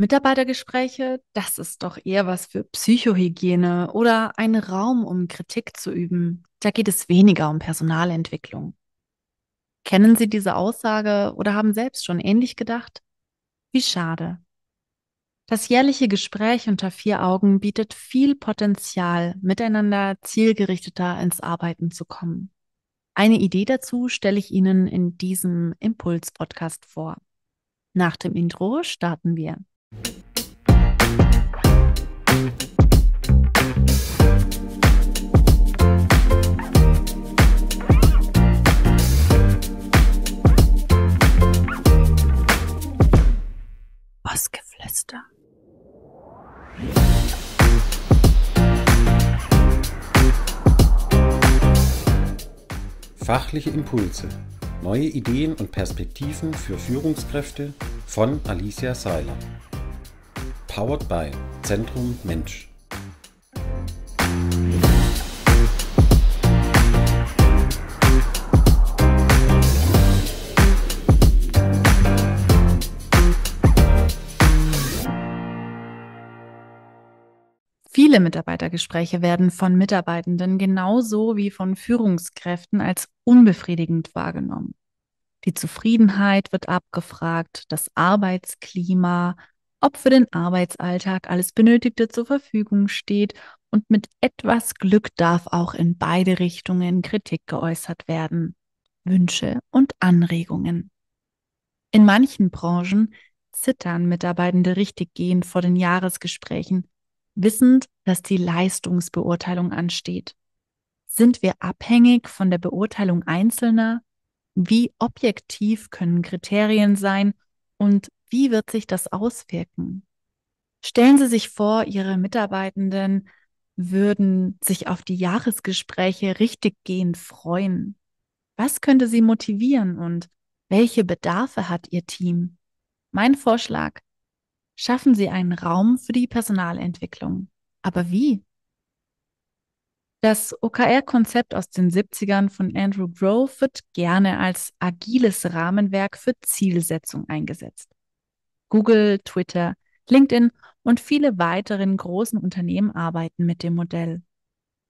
Mitarbeitergespräche, das ist doch eher was für Psychohygiene oder ein Raum, um Kritik zu üben. Da geht es weniger um Personalentwicklung. Kennen Sie diese Aussage oder haben selbst schon ähnlich gedacht? Wie schade. Das jährliche Gespräch unter vier Augen bietet viel Potenzial, miteinander zielgerichteter ins Arbeiten zu kommen. Eine Idee dazu stelle ich Ihnen in diesem Impuls-Podcast vor. Nach dem Intro starten wir. Fachliche Impulse. Neue Ideen und Perspektiven für Führungskräfte von Alicia Seiler. Powered by Zentrum Mensch. Viele Mitarbeitergespräche werden von Mitarbeitenden genauso wie von Führungskräften als unbefriedigend wahrgenommen. Die Zufriedenheit wird abgefragt, das Arbeitsklima, ob für den Arbeitsalltag alles Benötigte zur Verfügung steht und mit etwas Glück darf auch in beide Richtungen Kritik geäußert werden, Wünsche und Anregungen. In manchen Branchen zittern Mitarbeitende richtiggehend vor den Jahresgesprächen, wissend, dass die Leistungsbeurteilung ansteht. Sind wir abhängig von der Beurteilung Einzelner? Wie objektiv können Kriterien sein und wie wird sich das auswirken? Stellen Sie sich vor, Ihre Mitarbeitenden würden sich auf die Jahresgespräche richtiggehend freuen. Was könnte sie motivieren und welche Bedarfe hat Ihr Team? Mein Vorschlag, schaffen Sie einen Raum für die Personalentwicklung. Aber wie? Das OKR-Konzept aus den 70ern von Andrew Grove wird gerne als agiles Rahmenwerk für Zielsetzung eingesetzt. Google, Twitter, LinkedIn und viele weiteren großen Unternehmen arbeiten mit dem Modell.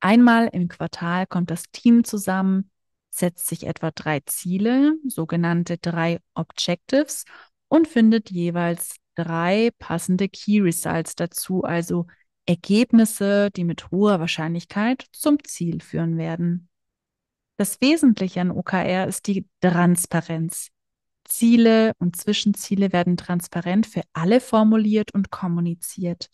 Einmal im Quartal kommt das Team zusammen, setzt sich etwa drei Ziele, sogenannte drei Objectives, und findet jeweils drei passende Key Results dazu, also Ergebnisse, die mit hoher Wahrscheinlichkeit zum Ziel führen werden. Das Wesentliche an OKR ist die Transparenz. Ziele und Zwischenziele werden transparent für alle formuliert und kommuniziert.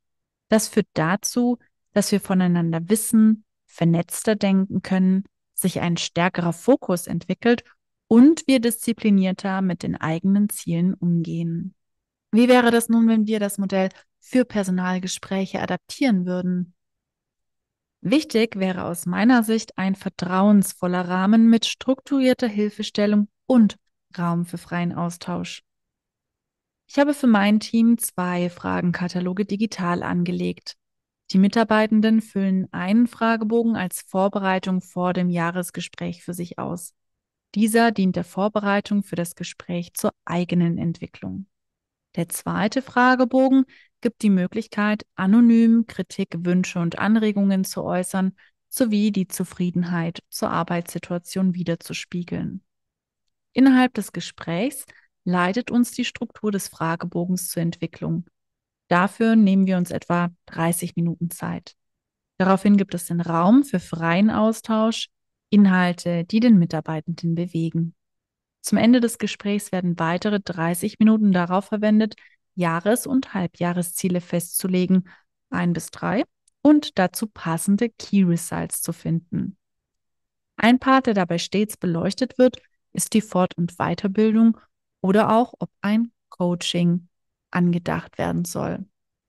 Das führt dazu, dass wir voneinander wissen, vernetzter denken können, sich ein stärkerer Fokus entwickelt und wir disziplinierter mit den eigenen Zielen umgehen. Wie wäre das nun, wenn wir das Modell für Personalgespräche adaptieren würden? Wichtig wäre aus meiner Sicht ein vertrauensvoller Rahmen mit strukturierter Hilfestellung und Raum für freien Austausch. Ich habe für mein Team zwei Fragenkataloge digital angelegt. Die Mitarbeitenden füllen einen Fragebogen als Vorbereitung vor dem Jahresgespräch für sich aus. Dieser dient der Vorbereitung für das Gespräch zur eigenen Entwicklung. Der zweite Fragebogen gibt die Möglichkeit, anonym Kritik, Wünsche und Anregungen zu äußern sowie die Zufriedenheit zur Arbeitssituation wiederzuspiegeln. Innerhalb des Gesprächs leitet uns die Struktur des Fragebogens zur Entwicklung. Dafür nehmen wir uns etwa 30 Minuten Zeit. Daraufhin gibt es den Raum für freien Austausch, Inhalte, die den Mitarbeitenden bewegen. Zum Ende des Gesprächs werden weitere 30 Minuten darauf verwendet, Jahres- und Halbjahresziele festzulegen, ein bis drei, und dazu passende Key Results zu finden. Ein Part, der dabei stets beleuchtet wird, ist die Fort- und Weiterbildung oder auch, ob ein Coaching angedacht werden soll.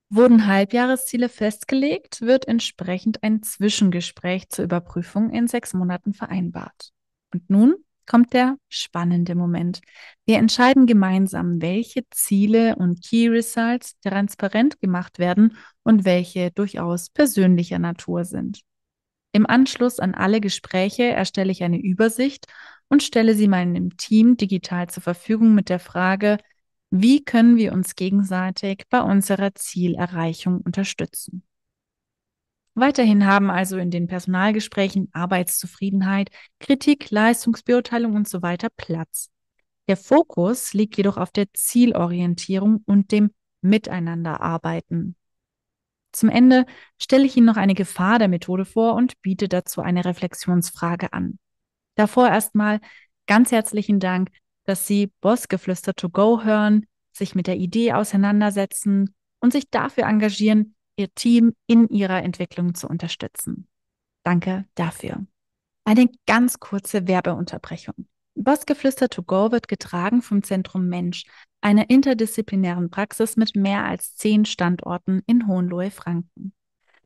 Wurden Halbjahresziele festgelegt, wird entsprechend ein Zwischengespräch zur Überprüfung in sechs Monaten vereinbart. Und nun kommt der spannende Moment. Wir entscheiden gemeinsam, welche Ziele und Key Results transparent gemacht werden und welche durchaus persönlicher Natur sind. Im Anschluss an alle Gespräche erstelle ich eine Übersicht und stelle sie meinem Team digital zur Verfügung mit der Frage, wie können wir uns gegenseitig bei unserer Zielerreichung unterstützen? Weiterhin haben also in den Personalgesprächen Arbeitszufriedenheit, Kritik, Leistungsbeurteilung und so weiter Platz. Der Fokus liegt jedoch auf der Zielorientierung und dem Miteinanderarbeiten. Zum Ende stelle ich Ihnen noch eine Gefahr der Methode vor und biete dazu eine Reflexionsfrage an. Davor erstmal ganz herzlichen Dank, dass Sie Bossgeflüster to go hören, sich mit der Idee auseinandersetzen und sich dafür engagieren, Ihr Team in ihrer Entwicklung zu unterstützen. Danke dafür. Eine ganz kurze Werbeunterbrechung. Bossgeflüster to go wird getragen vom Zentrum Mensch, einer interdisziplinären Praxis mit mehr als zehn Standorten in Hohenlohe-Franken.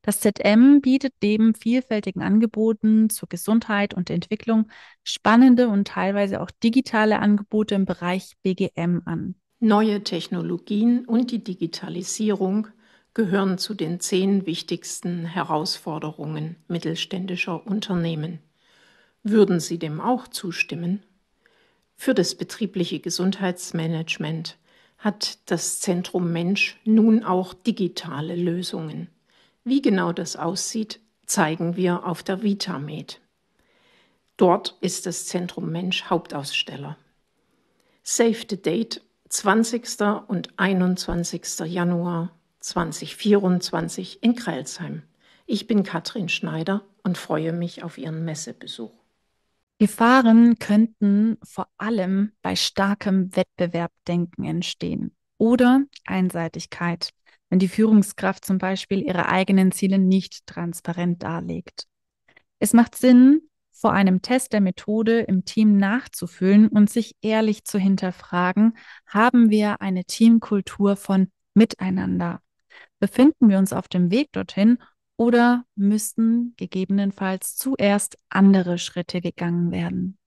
Das ZM bietet neben vielfältigen Angeboten zur Gesundheit und Entwicklung spannende und teilweise auch digitale Angebote im Bereich BGM an. Neue Technologien und die Digitalisierung gehören zu den zehn wichtigsten Herausforderungen mittelständischer Unternehmen. Würden Sie dem auch zustimmen? für das betriebliche Gesundheitsmanagement hat das Zentrum Mensch nun auch digitale Lösungen. Wie genau das aussieht, zeigen wir auf der VitaMed. Dort ist das Zentrum Mensch Hauptaussteller. Save the Date 20. und 21. Januar 2024 in Krelsheim. Ich bin Katrin Schneider und freue mich auf Ihren Messebesuch. Gefahren könnten vor allem bei starkem Wettbewerbdenken entstehen oder Einseitigkeit, wenn die Führungskraft zum Beispiel ihre eigenen Ziele nicht transparent darlegt. Es macht Sinn, vor einem Test der Methode im Team nachzufühlen und sich ehrlich zu hinterfragen, haben wir eine Teamkultur von Miteinander? Befinden wir uns auf dem Weg dorthin oder müssten gegebenenfalls zuerst andere Schritte gegangen werden?